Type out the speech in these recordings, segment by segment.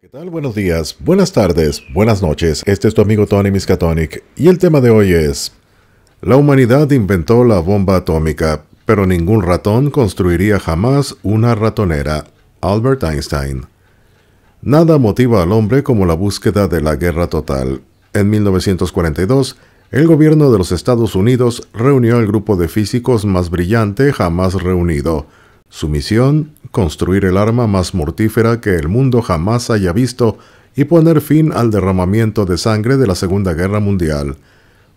¿Qué tal? Buenos días, buenas tardes, buenas noches. Este es tu amigo Tony Miskatonic y el tema de hoy es La humanidad inventó la bomba atómica, pero ningún ratón construiría jamás una ratonera. Albert Einstein. Nada motiva al hombre como la búsqueda de la guerra total. En 1942, el gobierno de los Estados Unidos reunió al grupo de físicos más brillante jamás reunido. Su misión, construir el arma más mortífera que el mundo jamás haya visto y poner fin al derramamiento de sangre de la Segunda Guerra Mundial.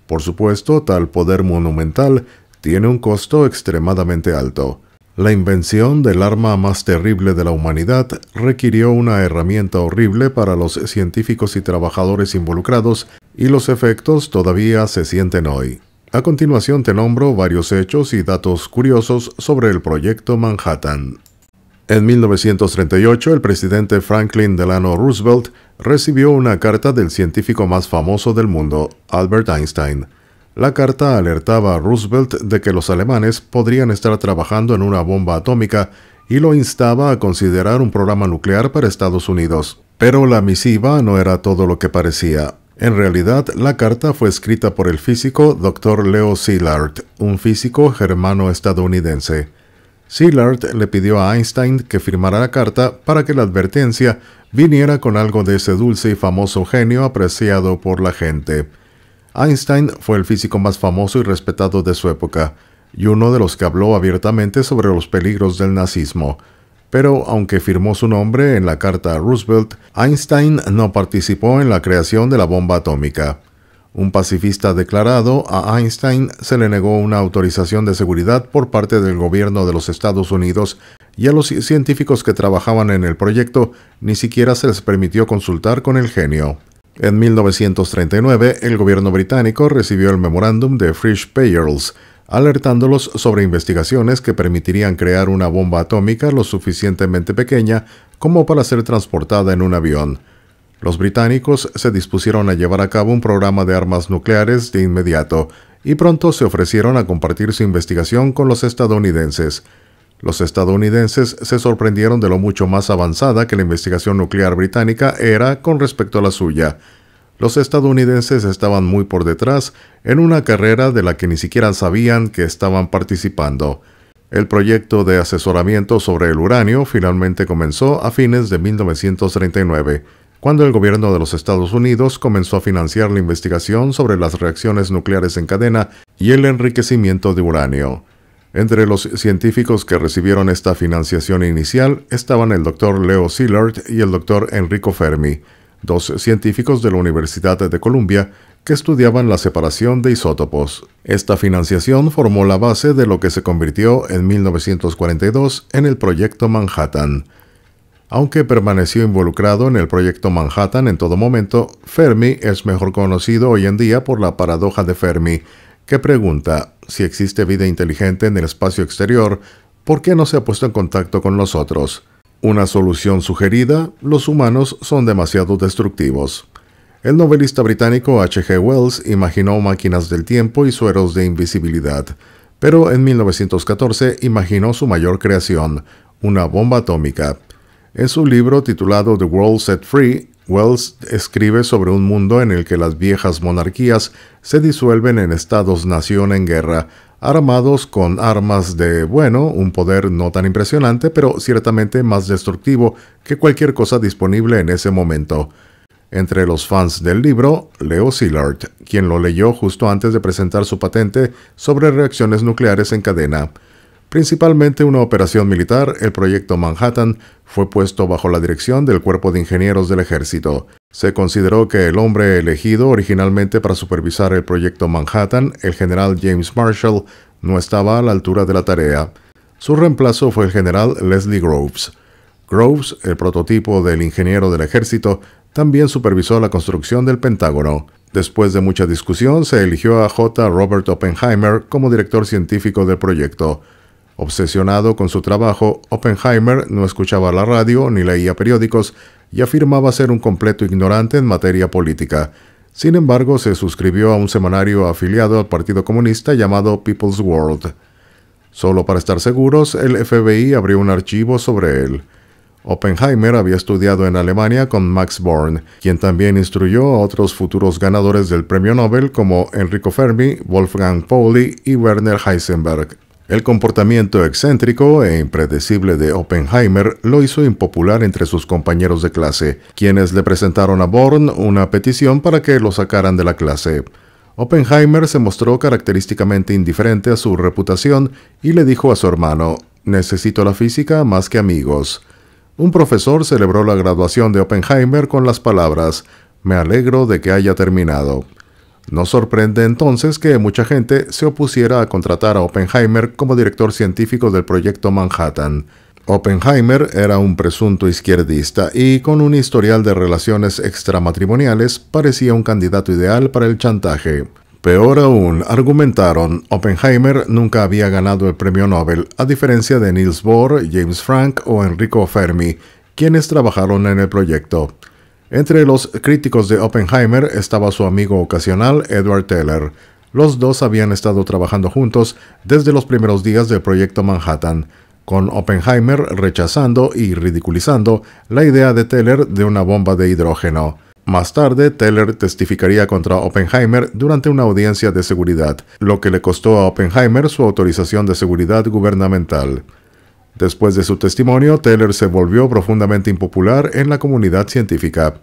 Por supuesto, tal poder monumental tiene un costo extremadamente alto. La invención del arma más terrible de la humanidad requirió una herramienta horrible para los científicos y trabajadores involucrados y los efectos todavía se sienten hoy. A continuación te nombro varios hechos y datos curiosos sobre el proyecto Manhattan. En 1938, el presidente Franklin Delano Roosevelt recibió una carta del científico más famoso del mundo, Albert Einstein. La carta alertaba a Roosevelt de que los alemanes podrían estar trabajando en una bomba atómica y lo instaba a considerar un programa nuclear para Estados Unidos. Pero la misiva no era todo lo que parecía. En realidad, la carta fue escrita por el físico Dr. Leo Szilard, un físico germano-estadounidense. Szilard le pidió a Einstein que firmara la carta para que la advertencia viniera con algo de ese dulce y famoso genio apreciado por la gente. Einstein fue el físico más famoso y respetado de su época, y uno de los que habló abiertamente sobre los peligros del nazismo. Pero aunque firmó su nombre en la carta a Roosevelt, Einstein no participó en la creación de la bomba atómica. Un pacifista declarado, a Einstein se le negó una autorización de seguridad por parte del gobierno de los Estados Unidos y a los científicos que trabajaban en el proyecto ni siquiera se les permitió consultar con el genio. En 1939, el gobierno británico recibió el memorándum de Frisch payers alertándolos sobre investigaciones que permitirían crear una bomba atómica lo suficientemente pequeña como para ser transportada en un avión. Los británicos se dispusieron a llevar a cabo un programa de armas nucleares de inmediato y pronto se ofrecieron a compartir su investigación con los estadounidenses. Los estadounidenses se sorprendieron de lo mucho más avanzada que la investigación nuclear británica era con respecto a la suya. Los estadounidenses estaban muy por detrás en una carrera de la que ni siquiera sabían que estaban participando. El proyecto de asesoramiento sobre el uranio finalmente comenzó a fines de 1939 cuando el gobierno de los Estados Unidos comenzó a financiar la investigación sobre las reacciones nucleares en cadena y el enriquecimiento de uranio. Entre los científicos que recibieron esta financiación inicial estaban el doctor Leo Szilard y el doctor Enrico Fermi, dos científicos de la Universidad de Columbia que estudiaban la separación de isótopos. Esta financiación formó la base de lo que se convirtió en 1942 en el Proyecto Manhattan. Aunque permaneció involucrado en el proyecto Manhattan en todo momento, Fermi es mejor conocido hoy en día por la paradoja de Fermi, que pregunta, si existe vida inteligente en el espacio exterior, ¿por qué no se ha puesto en contacto con nosotros? Una solución sugerida, los humanos son demasiado destructivos. El novelista británico H.G. Wells imaginó máquinas del tiempo y sueros de invisibilidad, pero en 1914 imaginó su mayor creación, una bomba atómica. En su libro titulado The World Set Free, Wells escribe sobre un mundo en el que las viejas monarquías se disuelven en estados-nación en guerra, armados con armas de, bueno, un poder no tan impresionante, pero ciertamente más destructivo que cualquier cosa disponible en ese momento. Entre los fans del libro, Leo Szilard, quien lo leyó justo antes de presentar su patente sobre reacciones nucleares en cadena. Principalmente una operación militar, el proyecto Manhattan fue puesto bajo la dirección del Cuerpo de Ingenieros del Ejército. Se consideró que el hombre elegido originalmente para supervisar el proyecto Manhattan, el general James Marshall, no estaba a la altura de la tarea. Su reemplazo fue el general Leslie Groves. Groves, el prototipo del ingeniero del ejército, también supervisó la construcción del Pentágono. Después de mucha discusión, se eligió a J. Robert Oppenheimer como director científico del proyecto. Obsesionado con su trabajo, Oppenheimer no escuchaba la radio ni leía periódicos y afirmaba ser un completo ignorante en materia política. Sin embargo, se suscribió a un semanario afiliado al Partido Comunista llamado People's World. Solo para estar seguros, el FBI abrió un archivo sobre él. Oppenheimer había estudiado en Alemania con Max Born, quien también instruyó a otros futuros ganadores del premio Nobel como Enrico Fermi, Wolfgang Pauli y Werner Heisenberg. El comportamiento excéntrico e impredecible de Oppenheimer lo hizo impopular entre sus compañeros de clase, quienes le presentaron a Born una petición para que lo sacaran de la clase. Oppenheimer se mostró característicamente indiferente a su reputación y le dijo a su hermano, Necesito la física más que amigos. Un profesor celebró la graduación de Oppenheimer con las palabras, Me alegro de que haya terminado. No sorprende entonces que mucha gente se opusiera a contratar a Oppenheimer como director científico del proyecto Manhattan. Oppenheimer era un presunto izquierdista y con un historial de relaciones extramatrimoniales parecía un candidato ideal para el chantaje. Peor aún, argumentaron, Oppenheimer nunca había ganado el premio Nobel, a diferencia de Niels Bohr, James Frank o Enrico Fermi, quienes trabajaron en el proyecto. Entre los críticos de Oppenheimer estaba su amigo ocasional Edward Teller. Los dos habían estado trabajando juntos desde los primeros días del proyecto Manhattan, con Oppenheimer rechazando y ridiculizando la idea de Teller de una bomba de hidrógeno. Más tarde, Teller testificaría contra Oppenheimer durante una audiencia de seguridad, lo que le costó a Oppenheimer su autorización de seguridad gubernamental. Después de su testimonio, Taylor se volvió profundamente impopular en la comunidad científica.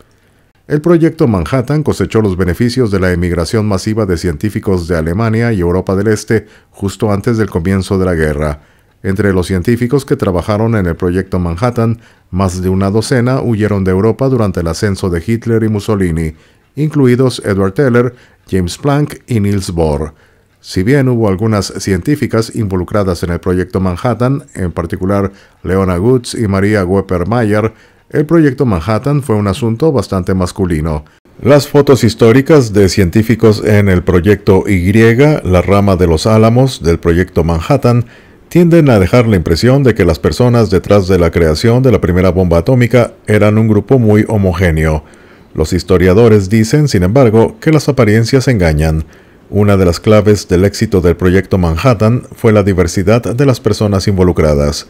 El proyecto Manhattan cosechó los beneficios de la emigración masiva de científicos de Alemania y Europa del Este justo antes del comienzo de la guerra. Entre los científicos que trabajaron en el proyecto Manhattan, más de una docena huyeron de Europa durante el ascenso de Hitler y Mussolini, incluidos Edward Teller, James Planck y Niels Bohr. Si bien hubo algunas científicas involucradas en el proyecto Manhattan, en particular Leona Goods y María weber mayer el proyecto Manhattan fue un asunto bastante masculino. Las fotos históricas de científicos en el proyecto Y, la rama de los álamos del proyecto Manhattan, tienden a dejar la impresión de que las personas detrás de la creación de la primera bomba atómica eran un grupo muy homogéneo. Los historiadores dicen, sin embargo, que las apariencias engañan. Una de las claves del éxito del proyecto Manhattan fue la diversidad de las personas involucradas.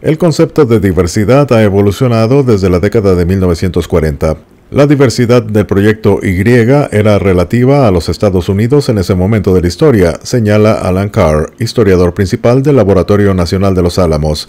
El concepto de diversidad ha evolucionado desde la década de 1940. La diversidad del proyecto Y era relativa a los Estados Unidos en ese momento de la historia, señala Alan Carr, historiador principal del Laboratorio Nacional de los Álamos.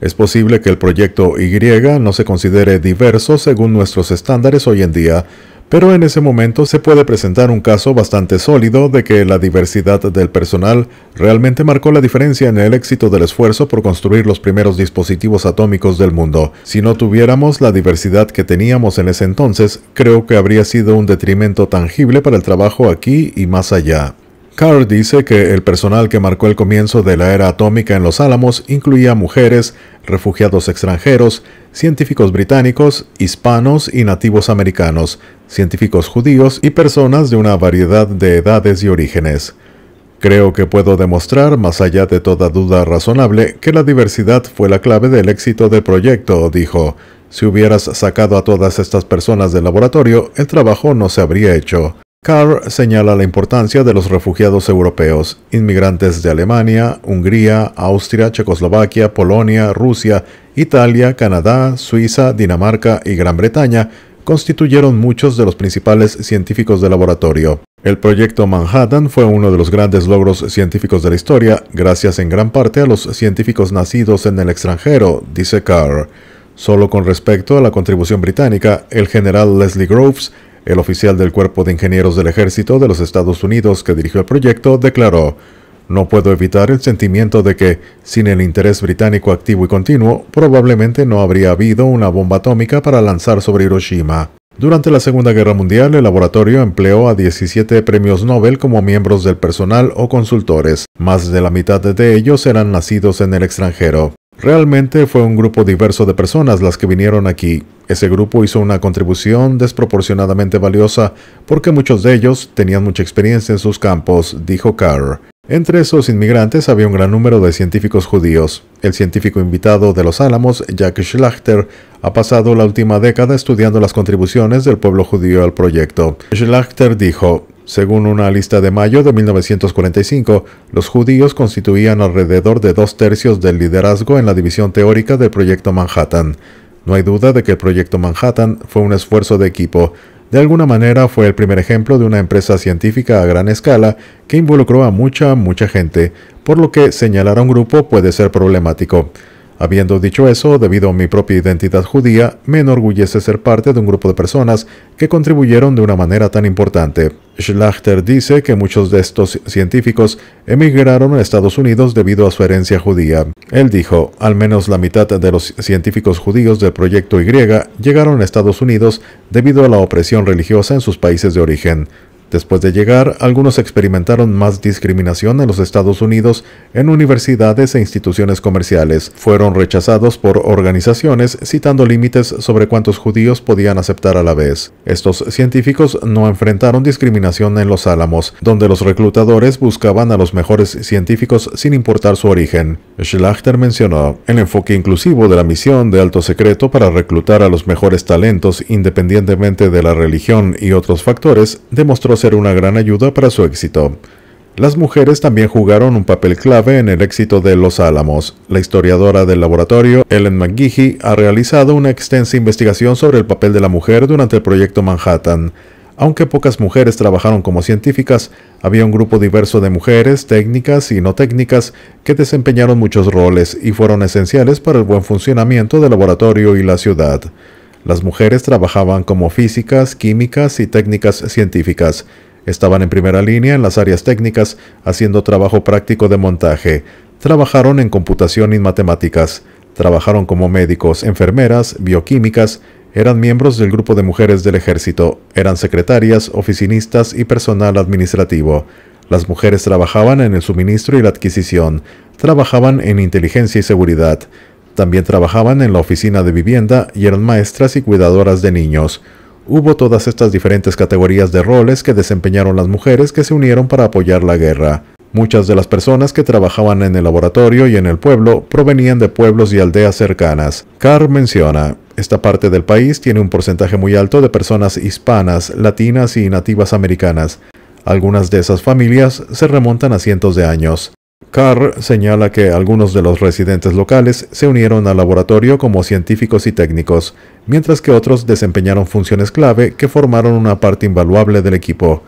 Es posible que el proyecto Y no se considere diverso según nuestros estándares hoy en día, pero en ese momento se puede presentar un caso bastante sólido de que la diversidad del personal realmente marcó la diferencia en el éxito del esfuerzo por construir los primeros dispositivos atómicos del mundo. Si no tuviéramos la diversidad que teníamos en ese entonces, creo que habría sido un detrimento tangible para el trabajo aquí y más allá. Carr dice que el personal que marcó el comienzo de la era atómica en Los Álamos incluía mujeres, refugiados extranjeros, científicos británicos, hispanos y nativos americanos, científicos judíos y personas de una variedad de edades y orígenes. Creo que puedo demostrar, más allá de toda duda razonable, que la diversidad fue la clave del éxito del proyecto, dijo. Si hubieras sacado a todas estas personas del laboratorio, el trabajo no se habría hecho. Carr señala la importancia de los refugiados europeos, inmigrantes de Alemania, Hungría, Austria, Checoslovaquia, Polonia, Rusia, Italia, Canadá, Suiza, Dinamarca y Gran Bretaña, constituyeron muchos de los principales científicos del laboratorio. El proyecto Manhattan fue uno de los grandes logros científicos de la historia, gracias en gran parte a los científicos nacidos en el extranjero, dice Carr. Solo con respecto a la contribución británica, el general Leslie Groves el oficial del Cuerpo de Ingenieros del Ejército de los Estados Unidos que dirigió el proyecto declaró, no puedo evitar el sentimiento de que, sin el interés británico activo y continuo, probablemente no habría habido una bomba atómica para lanzar sobre Hiroshima. Durante la Segunda Guerra Mundial, el laboratorio empleó a 17 premios Nobel como miembros del personal o consultores. Más de la mitad de ellos eran nacidos en el extranjero. Realmente fue un grupo diverso de personas las que vinieron aquí. Ese grupo hizo una contribución desproporcionadamente valiosa porque muchos de ellos tenían mucha experiencia en sus campos, dijo Carr. Entre esos inmigrantes había un gran número de científicos judíos. El científico invitado de los Álamos, Jack Schlachter, ha pasado la última década estudiando las contribuciones del pueblo judío al proyecto. Schlachter dijo, según una lista de mayo de 1945, los judíos constituían alrededor de dos tercios del liderazgo en la división teórica del Proyecto Manhattan. No hay duda de que el Proyecto Manhattan fue un esfuerzo de equipo. De alguna manera fue el primer ejemplo de una empresa científica a gran escala que involucró a mucha, mucha gente, por lo que señalar a un grupo puede ser problemático. Habiendo dicho eso, debido a mi propia identidad judía, me enorgullece ser parte de un grupo de personas que contribuyeron de una manera tan importante. Schlachter dice que muchos de estos científicos emigraron a Estados Unidos debido a su herencia judía. Él dijo, al menos la mitad de los científicos judíos del proyecto Y llegaron a Estados Unidos debido a la opresión religiosa en sus países de origen. Después de llegar, algunos experimentaron más discriminación en los Estados Unidos en universidades e instituciones comerciales. Fueron rechazados por organizaciones citando límites sobre cuántos judíos podían aceptar a la vez. Estos científicos no enfrentaron discriminación en Los Álamos, donde los reclutadores buscaban a los mejores científicos sin importar su origen. Schlachter mencionó, el enfoque inclusivo de la misión de alto secreto para reclutar a los mejores talentos independientemente de la religión y otros factores demostró ser una gran ayuda para su éxito. Las mujeres también jugaron un papel clave en el éxito de Los Álamos. La historiadora del laboratorio, Ellen McGeehee, ha realizado una extensa investigación sobre el papel de la mujer durante el proyecto Manhattan. Aunque pocas mujeres trabajaron como científicas, había un grupo diverso de mujeres, técnicas y no técnicas, que desempeñaron muchos roles y fueron esenciales para el buen funcionamiento del laboratorio y la ciudad. Las mujeres trabajaban como físicas, químicas y técnicas científicas. Estaban en primera línea en las áreas técnicas, haciendo trabajo práctico de montaje. Trabajaron en computación y matemáticas. Trabajaron como médicos, enfermeras, bioquímicas, eran miembros del grupo de mujeres del ejército, eran secretarias, oficinistas y personal administrativo. Las mujeres trabajaban en el suministro y la adquisición, trabajaban en inteligencia y seguridad, también trabajaban en la oficina de vivienda y eran maestras y cuidadoras de niños. Hubo todas estas diferentes categorías de roles que desempeñaron las mujeres que se unieron para apoyar la guerra. Muchas de las personas que trabajaban en el laboratorio y en el pueblo provenían de pueblos y aldeas cercanas. Carr menciona, esta parte del país tiene un porcentaje muy alto de personas hispanas, latinas y nativas americanas. Algunas de esas familias se remontan a cientos de años. Carr señala que algunos de los residentes locales se unieron al laboratorio como científicos y técnicos, mientras que otros desempeñaron funciones clave que formaron una parte invaluable del equipo.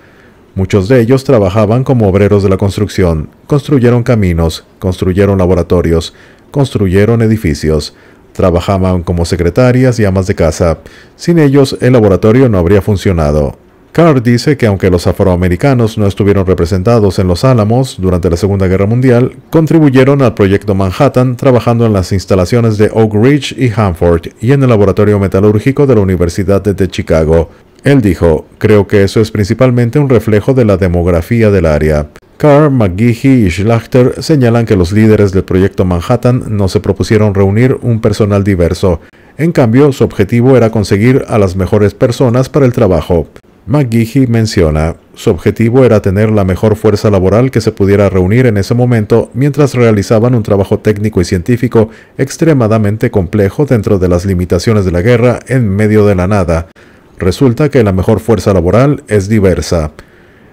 Muchos de ellos trabajaban como obreros de la construcción, construyeron caminos, construyeron laboratorios, construyeron edificios, trabajaban como secretarias y amas de casa. Sin ellos el laboratorio no habría funcionado. Carr dice que aunque los afroamericanos no estuvieron representados en los Álamos durante la Segunda Guerra Mundial, contribuyeron al proyecto Manhattan trabajando en las instalaciones de Oak Ridge y Hanford y en el laboratorio metalúrgico de la Universidad de Chicago. Él dijo, creo que eso es principalmente un reflejo de la demografía del área. Carr, McGee y Schlachter señalan que los líderes del proyecto Manhattan no se propusieron reunir un personal diverso. En cambio, su objetivo era conseguir a las mejores personas para el trabajo. McGee menciona, su objetivo era tener la mejor fuerza laboral que se pudiera reunir en ese momento mientras realizaban un trabajo técnico y científico extremadamente complejo dentro de las limitaciones de la guerra en medio de la nada. Resulta que la mejor fuerza laboral es diversa.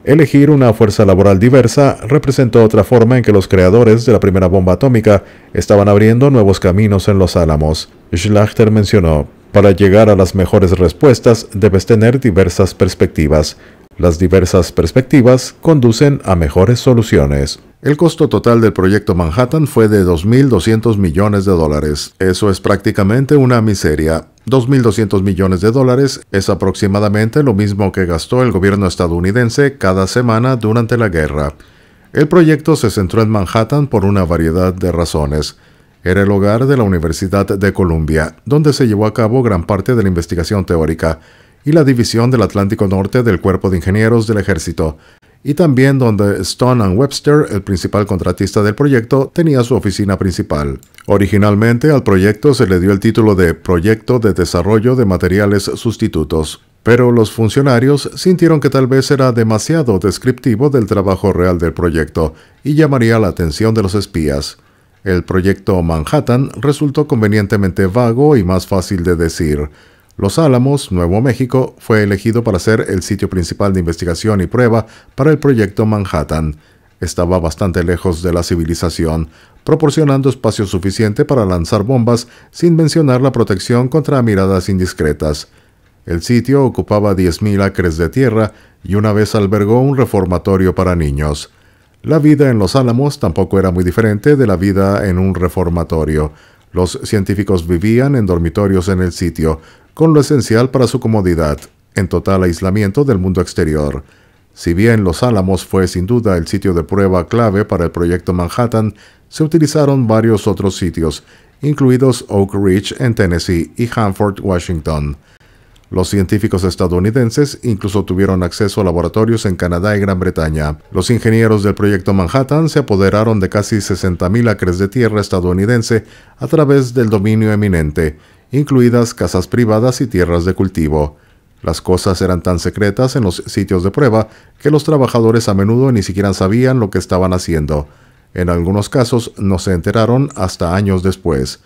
Elegir una fuerza laboral diversa representó otra forma en que los creadores de la primera bomba atómica estaban abriendo nuevos caminos en los álamos. Schlachter mencionó, para llegar a las mejores respuestas debes tener diversas perspectivas. Las diversas perspectivas conducen a mejores soluciones. El costo total del proyecto Manhattan fue de 2.200 millones de dólares. Eso es prácticamente una miseria. 2.200 millones de dólares es aproximadamente lo mismo que gastó el gobierno estadounidense cada semana durante la guerra. El proyecto se centró en Manhattan por una variedad de razones era el hogar de la Universidad de Columbia, donde se llevó a cabo gran parte de la investigación teórica y la división del Atlántico Norte del Cuerpo de Ingenieros del Ejército, y también donde Stone ⁇ Webster, el principal contratista del proyecto, tenía su oficina principal. Originalmente al proyecto se le dio el título de Proyecto de Desarrollo de Materiales Sustitutos, pero los funcionarios sintieron que tal vez era demasiado descriptivo del trabajo real del proyecto y llamaría la atención de los espías. El proyecto Manhattan resultó convenientemente vago y más fácil de decir. Los Álamos, Nuevo México, fue elegido para ser el sitio principal de investigación y prueba para el proyecto Manhattan. Estaba bastante lejos de la civilización, proporcionando espacio suficiente para lanzar bombas sin mencionar la protección contra miradas indiscretas. El sitio ocupaba 10.000 acres de tierra y una vez albergó un reformatorio para niños. La vida en los Álamos tampoco era muy diferente de la vida en un reformatorio. Los científicos vivían en dormitorios en el sitio, con lo esencial para su comodidad, en total aislamiento del mundo exterior. Si bien Los Álamos fue sin duda el sitio de prueba clave para el proyecto Manhattan, se utilizaron varios otros sitios, incluidos Oak Ridge en Tennessee y Hanford, Washington. Los científicos estadounidenses incluso tuvieron acceso a laboratorios en Canadá y Gran Bretaña. Los ingenieros del proyecto Manhattan se apoderaron de casi 60.000 acres de tierra estadounidense a través del dominio eminente, incluidas casas privadas y tierras de cultivo. Las cosas eran tan secretas en los sitios de prueba que los trabajadores a menudo ni siquiera sabían lo que estaban haciendo. En algunos casos no se enteraron hasta años después.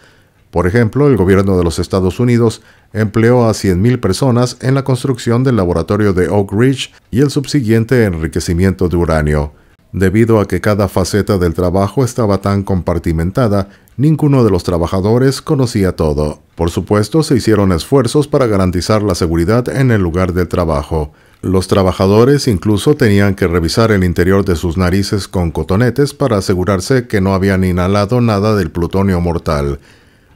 Por ejemplo, el gobierno de los Estados Unidos empleó a 100.000 personas en la construcción del laboratorio de Oak Ridge y el subsiguiente enriquecimiento de uranio. Debido a que cada faceta del trabajo estaba tan compartimentada, ninguno de los trabajadores conocía todo. Por supuesto, se hicieron esfuerzos para garantizar la seguridad en el lugar del trabajo. Los trabajadores incluso tenían que revisar el interior de sus narices con cotonetes para asegurarse que no habían inhalado nada del plutonio mortal.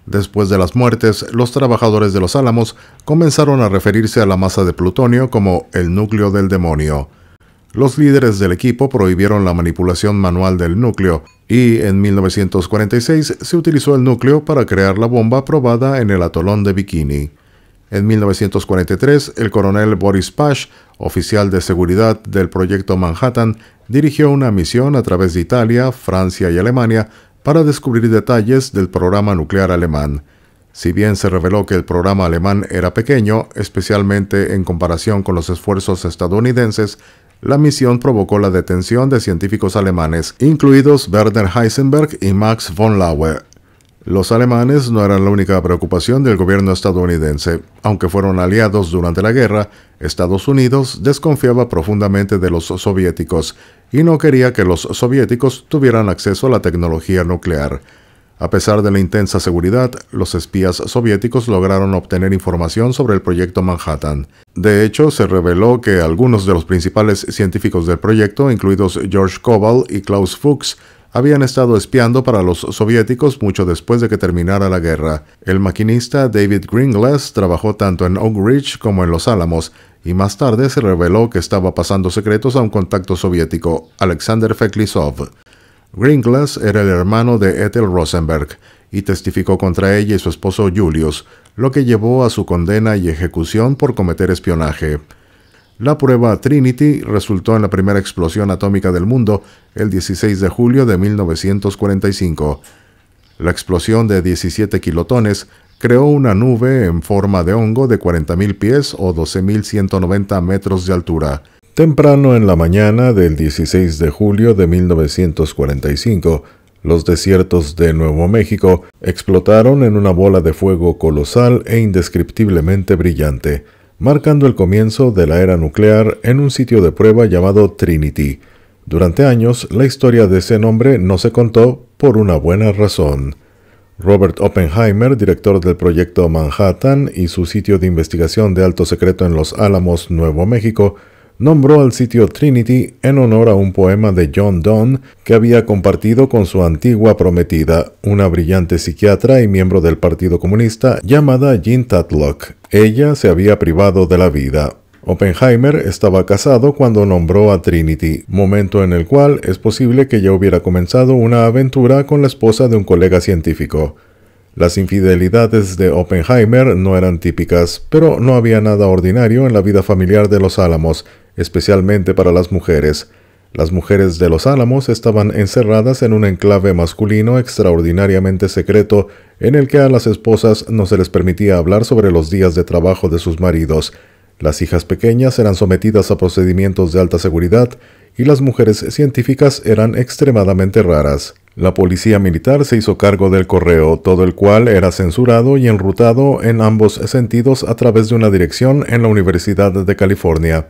Después de las muertes, los trabajadores de los Álamos comenzaron a referirse a la masa de plutonio como el núcleo del demonio. Los líderes del equipo prohibieron la manipulación manual del núcleo y en 1946 se utilizó el núcleo para crear la bomba probada en el atolón de Bikini. En 1943, el coronel Boris Pash, oficial de seguridad del proyecto Manhattan, dirigió una misión a través de Italia, Francia y Alemania para descubrir detalles del programa nuclear alemán. Si bien se reveló que el programa alemán era pequeño, especialmente en comparación con los esfuerzos estadounidenses, la misión provocó la detención de científicos alemanes, incluidos Werner Heisenberg y Max von Laue, los alemanes no eran la única preocupación del gobierno estadounidense. Aunque fueron aliados durante la guerra, Estados Unidos desconfiaba profundamente de los soviéticos y no quería que los soviéticos tuvieran acceso a la tecnología nuclear. A pesar de la intensa seguridad, los espías soviéticos lograron obtener información sobre el proyecto Manhattan. De hecho, se reveló que algunos de los principales científicos del proyecto, incluidos George Koval y Klaus Fuchs, habían estado espiando para los soviéticos mucho después de que terminara la guerra. El maquinista David Greenglass trabajó tanto en Oak Ridge como en Los Álamos, y más tarde se reveló que estaba pasando secretos a un contacto soviético, Alexander Feklisov. Greenglass era el hermano de Ethel Rosenberg y testificó contra ella y su esposo Julius, lo que llevó a su condena y ejecución por cometer espionaje. La prueba Trinity resultó en la primera explosión atómica del mundo el 16 de julio de 1945. La explosión de 17 kilotones creó una nube en forma de hongo de 40.000 pies o 12.190 metros de altura. Temprano en la mañana del 16 de julio de 1945, los desiertos de Nuevo México explotaron en una bola de fuego colosal e indescriptiblemente brillante marcando el comienzo de la era nuclear en un sitio de prueba llamado Trinity. Durante años, la historia de ese nombre no se contó por una buena razón. Robert Oppenheimer, director del proyecto Manhattan y su sitio de investigación de alto secreto en Los Álamos, Nuevo México, nombró al sitio Trinity en honor a un poema de John Donne que había compartido con su antigua prometida, una brillante psiquiatra y miembro del Partido Comunista llamada Jean Tatlock. Ella se había privado de la vida. Oppenheimer estaba casado cuando nombró a Trinity, momento en el cual es posible que ya hubiera comenzado una aventura con la esposa de un colega científico. Las infidelidades de Oppenheimer no eran típicas, pero no había nada ordinario en la vida familiar de los Álamos, especialmente para las mujeres. Las mujeres de los Álamos estaban encerradas en un enclave masculino extraordinariamente secreto en el que a las esposas no se les permitía hablar sobre los días de trabajo de sus maridos. Las hijas pequeñas eran sometidas a procedimientos de alta seguridad y las mujeres científicas eran extremadamente raras. La policía militar se hizo cargo del correo, todo el cual era censurado y enrutado en ambos sentidos a través de una dirección en la Universidad de California.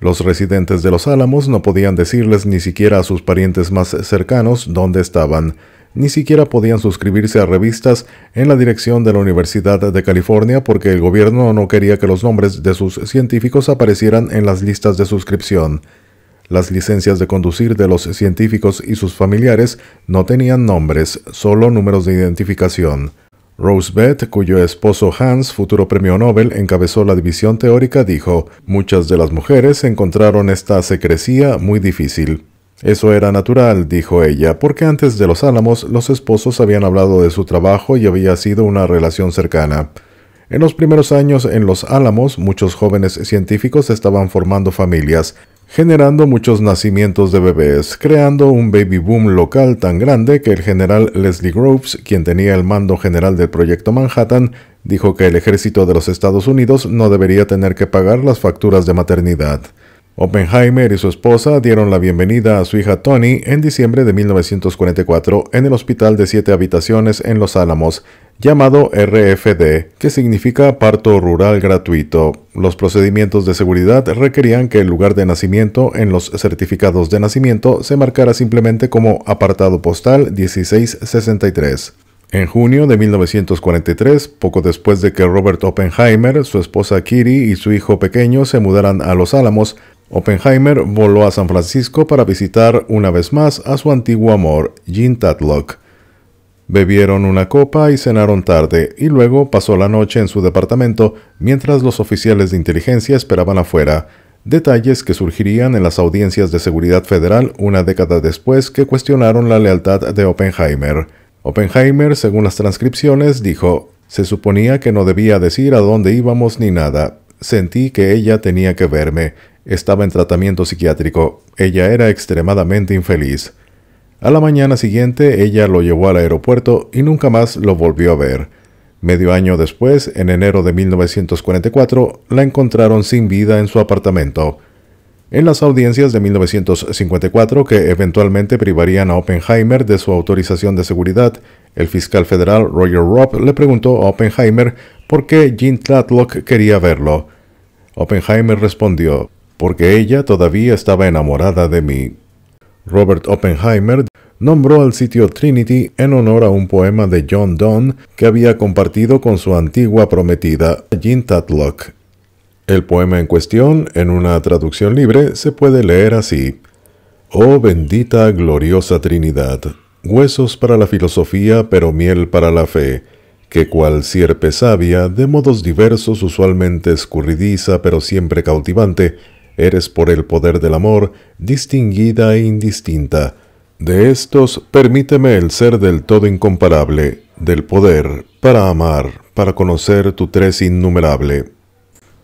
Los residentes de Los Álamos no podían decirles ni siquiera a sus parientes más cercanos dónde estaban, ni siquiera podían suscribirse a revistas en la dirección de la Universidad de California porque el gobierno no quería que los nombres de sus científicos aparecieran en las listas de suscripción. Las licencias de conducir de los científicos y sus familiares no tenían nombres, solo números de identificación. Rose cuyo esposo Hans, futuro premio Nobel, encabezó la división teórica, dijo, Muchas de las mujeres encontraron esta secrecía muy difícil. Eso era natural, dijo ella, porque antes de los Álamos los esposos habían hablado de su trabajo y había sido una relación cercana. En los primeros años en los Álamos muchos jóvenes científicos estaban formando familias, generando muchos nacimientos de bebés, creando un baby boom local tan grande que el general Leslie Groves, quien tenía el mando general del proyecto Manhattan, dijo que el ejército de los Estados Unidos no debería tener que pagar las facturas de maternidad. Oppenheimer y su esposa dieron la bienvenida a su hija Tony en diciembre de 1944 en el hospital de siete habitaciones en Los Álamos, llamado RFD, que significa parto rural gratuito. Los procedimientos de seguridad requerían que el lugar de nacimiento en los certificados de nacimiento se marcara simplemente como apartado postal 1663. En junio de 1943, poco después de que Robert Oppenheimer, su esposa Kiri y su hijo pequeño se mudaran a Los Álamos, Oppenheimer voló a San Francisco para visitar una vez más a su antiguo amor, Jean Tatlock. Bebieron una copa y cenaron tarde, y luego pasó la noche en su departamento mientras los oficiales de inteligencia esperaban afuera, detalles que surgirían en las audiencias de seguridad federal una década después que cuestionaron la lealtad de Oppenheimer. Oppenheimer, según las transcripciones, dijo, se suponía que no debía decir a dónde íbamos ni nada. Sentí que ella tenía que verme. Estaba en tratamiento psiquiátrico. Ella era extremadamente infeliz. A la mañana siguiente ella lo llevó al aeropuerto y nunca más lo volvió a ver. Medio año después, en enero de 1944, la encontraron sin vida en su apartamento. En las audiencias de 1954, que eventualmente privarían a Oppenheimer de su autorización de seguridad, el fiscal federal Roger Robb le preguntó a Oppenheimer por qué Jean Tlatlock quería verlo. Oppenheimer respondió, porque ella todavía estaba enamorada de mí. Robert Oppenheimer nombró al sitio Trinity en honor a un poema de John Donne que había compartido con su antigua prometida Jean Tatlock. El poema en cuestión, en una traducción libre, se puede leer así. Oh bendita gloriosa Trinidad, huesos para la filosofía pero miel para la fe, que cual sierpe sabia, de modos diversos usualmente escurridiza pero siempre cautivante, eres por el poder del amor, distinguida e indistinta, de estos, permíteme el ser del todo incomparable, del poder, para amar, para conocer tu tres innumerable.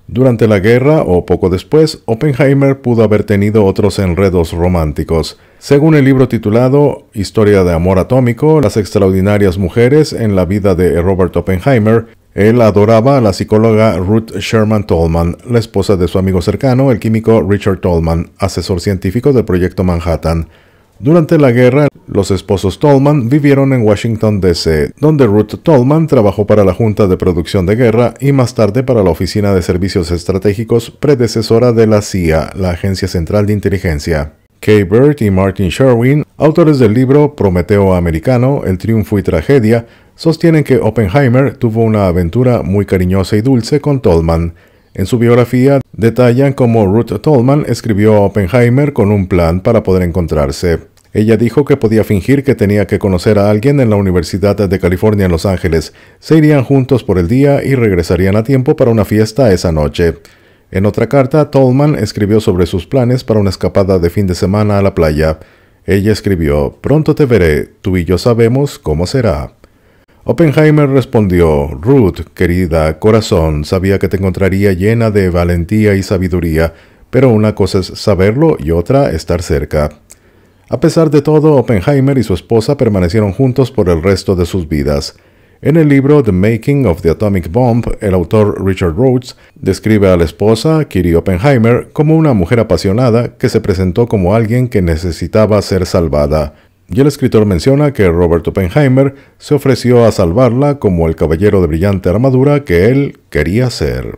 Durante la guerra o poco después, Oppenheimer pudo haber tenido otros enredos románticos. Según el libro titulado Historia de Amor Atómico, las extraordinarias mujeres en la vida de Robert Oppenheimer, él adoraba a la psicóloga Ruth Sherman Tolman, la esposa de su amigo cercano, el químico Richard Tolman, asesor científico del Proyecto Manhattan. Durante la guerra, los esposos Tolman vivieron en Washington, D.C., donde Ruth Tolman trabajó para la Junta de Producción de Guerra y más tarde para la Oficina de Servicios Estratégicos, predecesora de la CIA, la Agencia Central de Inteligencia. Kay Bird y Martin Sherwin, autores del libro Prometeo Americano, El Triunfo y Tragedia, sostienen que Oppenheimer tuvo una aventura muy cariñosa y dulce con Tolman. En su biografía detallan cómo Ruth Tolman escribió a Oppenheimer con un plan para poder encontrarse. Ella dijo que podía fingir que tenía que conocer a alguien en la Universidad de California en Los Ángeles. Se irían juntos por el día y regresarían a tiempo para una fiesta esa noche. En otra carta, Tolman escribió sobre sus planes para una escapada de fin de semana a la playa. Ella escribió, Pronto te veré, tú y yo sabemos cómo será. Oppenheimer respondió, Ruth, querida, corazón, sabía que te encontraría llena de valentía y sabiduría, pero una cosa es saberlo y otra estar cerca. A pesar de todo, Oppenheimer y su esposa permanecieron juntos por el resto de sus vidas. En el libro The Making of the Atomic Bomb, el autor Richard Rhodes describe a la esposa, Kiri Oppenheimer, como una mujer apasionada que se presentó como alguien que necesitaba ser salvada. Y el escritor menciona que Robert Oppenheimer se ofreció a salvarla como el caballero de brillante armadura que él quería ser.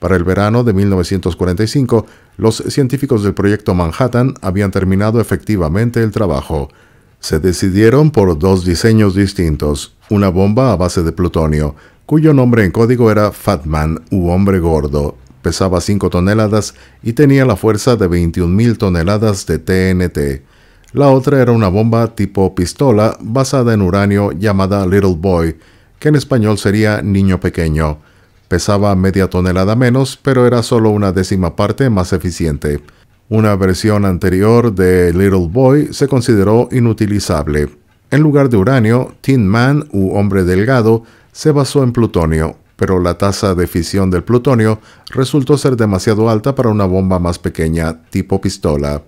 Para el verano de 1945, los científicos del proyecto Manhattan habían terminado efectivamente el trabajo. Se decidieron por dos diseños distintos, una bomba a base de plutonio, cuyo nombre en código era Fatman u hombre gordo, pesaba 5 toneladas y tenía la fuerza de 21.000 toneladas de TNT. La otra era una bomba tipo pistola basada en uranio llamada Little Boy, que en español sería niño pequeño. Pesaba media tonelada menos, pero era solo una décima parte más eficiente. Una versión anterior de Little Boy se consideró inutilizable. En lugar de uranio, Tin Man u hombre delgado se basó en plutonio, pero la tasa de fisión del plutonio resultó ser demasiado alta para una bomba más pequeña, tipo pistola.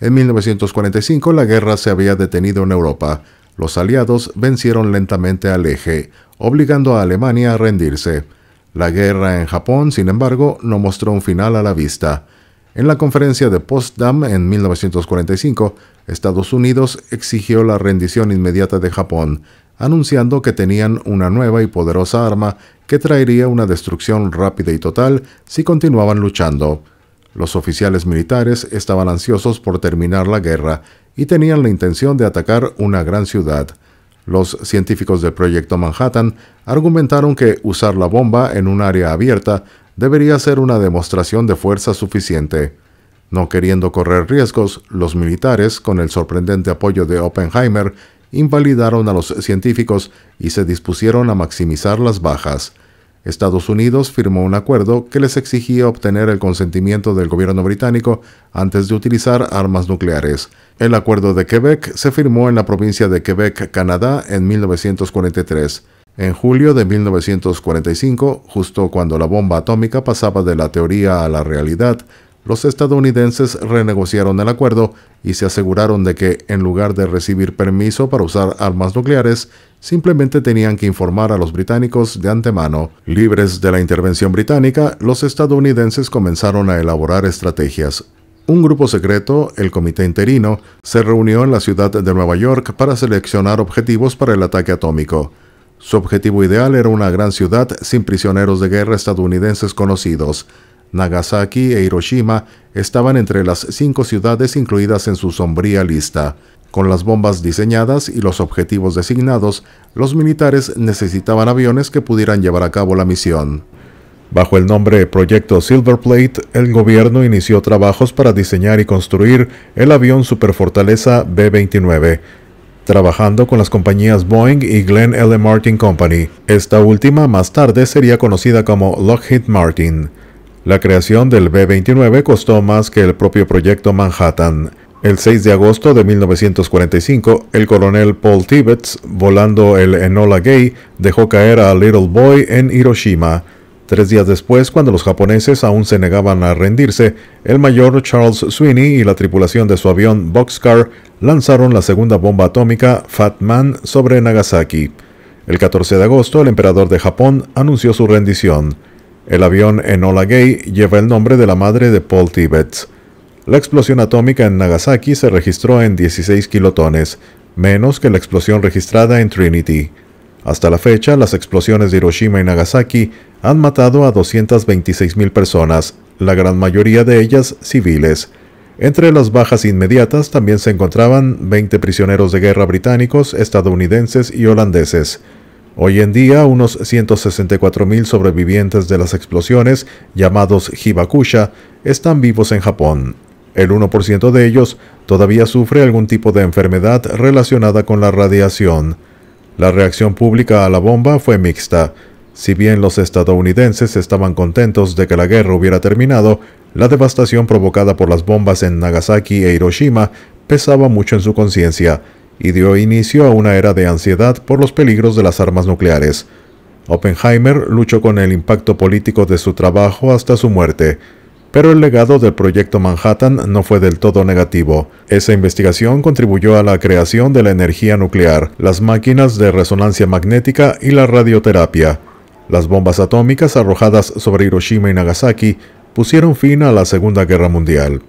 En 1945 la guerra se había detenido en Europa. Los aliados vencieron lentamente al eje, obligando a Alemania a rendirse. La guerra en Japón, sin embargo, no mostró un final a la vista. En la conferencia de Potsdam en 1945, Estados Unidos exigió la rendición inmediata de Japón, anunciando que tenían una nueva y poderosa arma que traería una destrucción rápida y total si continuaban luchando. Los oficiales militares estaban ansiosos por terminar la guerra y tenían la intención de atacar una gran ciudad. Los científicos del proyecto Manhattan argumentaron que usar la bomba en un área abierta debería ser una demostración de fuerza suficiente. No queriendo correr riesgos, los militares, con el sorprendente apoyo de Oppenheimer, invalidaron a los científicos y se dispusieron a maximizar las bajas. Estados Unidos firmó un acuerdo que les exigía obtener el consentimiento del gobierno británico antes de utilizar armas nucleares. El acuerdo de Quebec se firmó en la provincia de Quebec, Canadá, en 1943. En julio de 1945, justo cuando la bomba atómica pasaba de la teoría a la realidad, los estadounidenses renegociaron el acuerdo y se aseguraron de que, en lugar de recibir permiso para usar armas nucleares, simplemente tenían que informar a los británicos de antemano. Libres de la intervención británica, los estadounidenses comenzaron a elaborar estrategias. Un grupo secreto, el Comité Interino, se reunió en la ciudad de Nueva York para seleccionar objetivos para el ataque atómico. Su objetivo ideal era una gran ciudad sin prisioneros de guerra estadounidenses conocidos, Nagasaki e Hiroshima estaban entre las cinco ciudades incluidas en su sombría lista. Con las bombas diseñadas y los objetivos designados, los militares necesitaban aviones que pudieran llevar a cabo la misión. Bajo el nombre Proyecto Silverplate, el gobierno inició trabajos para diseñar y construir el avión Superfortaleza B-29, trabajando con las compañías Boeing y Glenn L. Martin Company. Esta última más tarde sería conocida como Lockheed Martin. La creación del B-29 costó más que el propio proyecto Manhattan. El 6 de agosto de 1945, el coronel Paul Tibbets, volando el Enola Gay, dejó caer a Little Boy en Hiroshima. Tres días después, cuando los japoneses aún se negaban a rendirse, el mayor Charles Sweeney y la tripulación de su avión Boxcar lanzaron la segunda bomba atómica Fat Man sobre Nagasaki. El 14 de agosto, el emperador de Japón anunció su rendición. El avión Enola Gay lleva el nombre de la madre de Paul Tibbets. La explosión atómica en Nagasaki se registró en 16 kilotones, menos que la explosión registrada en Trinity. Hasta la fecha, las explosiones de Hiroshima y Nagasaki han matado a 226.000 personas, la gran mayoría de ellas civiles. Entre las bajas inmediatas también se encontraban 20 prisioneros de guerra británicos, estadounidenses y holandeses. Hoy en día, unos 164.000 sobrevivientes de las explosiones, llamados hibakusha, están vivos en Japón. El 1% de ellos todavía sufre algún tipo de enfermedad relacionada con la radiación. La reacción pública a la bomba fue mixta. Si bien los estadounidenses estaban contentos de que la guerra hubiera terminado, la devastación provocada por las bombas en Nagasaki e Hiroshima pesaba mucho en su conciencia, y dio inicio a una era de ansiedad por los peligros de las armas nucleares. Oppenheimer luchó con el impacto político de su trabajo hasta su muerte, pero el legado del proyecto Manhattan no fue del todo negativo. Esa investigación contribuyó a la creación de la energía nuclear, las máquinas de resonancia magnética y la radioterapia. Las bombas atómicas arrojadas sobre Hiroshima y Nagasaki pusieron fin a la Segunda Guerra Mundial.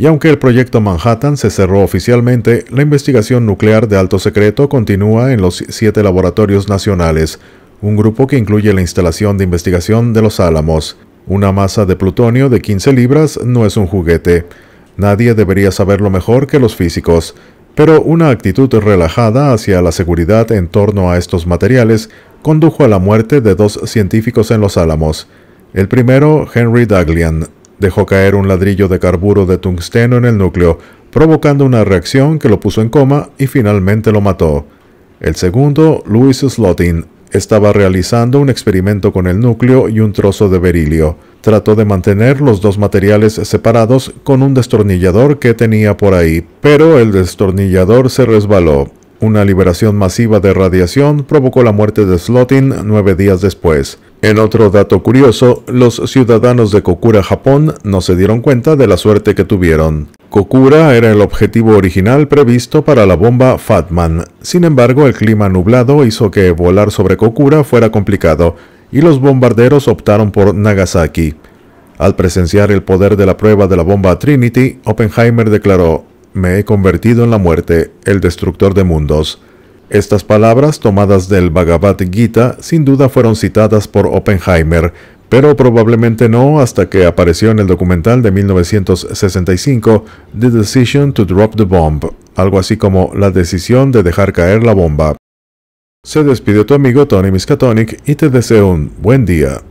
Y aunque el proyecto Manhattan se cerró oficialmente, la investigación nuclear de alto secreto continúa en los siete laboratorios nacionales, un grupo que incluye la instalación de investigación de los Álamos. Una masa de plutonio de 15 libras no es un juguete. Nadie debería saberlo mejor que los físicos, pero una actitud relajada hacia la seguridad en torno a estos materiales condujo a la muerte de dos científicos en los Álamos. El primero, Henry Daglian, dejó caer un ladrillo de carburo de tungsteno en el núcleo, provocando una reacción que lo puso en coma y finalmente lo mató. El segundo, Louis Slotin, estaba realizando un experimento con el núcleo y un trozo de berilio. Trató de mantener los dos materiales separados con un destornillador que tenía por ahí, pero el destornillador se resbaló. Una liberación masiva de radiación provocó la muerte de Slotin nueve días después. En otro dato curioso, los ciudadanos de Kokura, Japón, no se dieron cuenta de la suerte que tuvieron. Kokura era el objetivo original previsto para la bomba Fatman. Sin embargo, el clima nublado hizo que volar sobre Kokura fuera complicado, y los bombarderos optaron por Nagasaki. Al presenciar el poder de la prueba de la bomba Trinity, Oppenheimer declaró, me he convertido en la muerte, el destructor de mundos. Estas palabras, tomadas del Bhagavad Gita, sin duda fueron citadas por Oppenheimer, pero probablemente no hasta que apareció en el documental de 1965 The Decision to Drop the Bomb, algo así como la decisión de dejar caer la bomba. Se despidió tu amigo Tony Miskatonic y te deseo un buen día.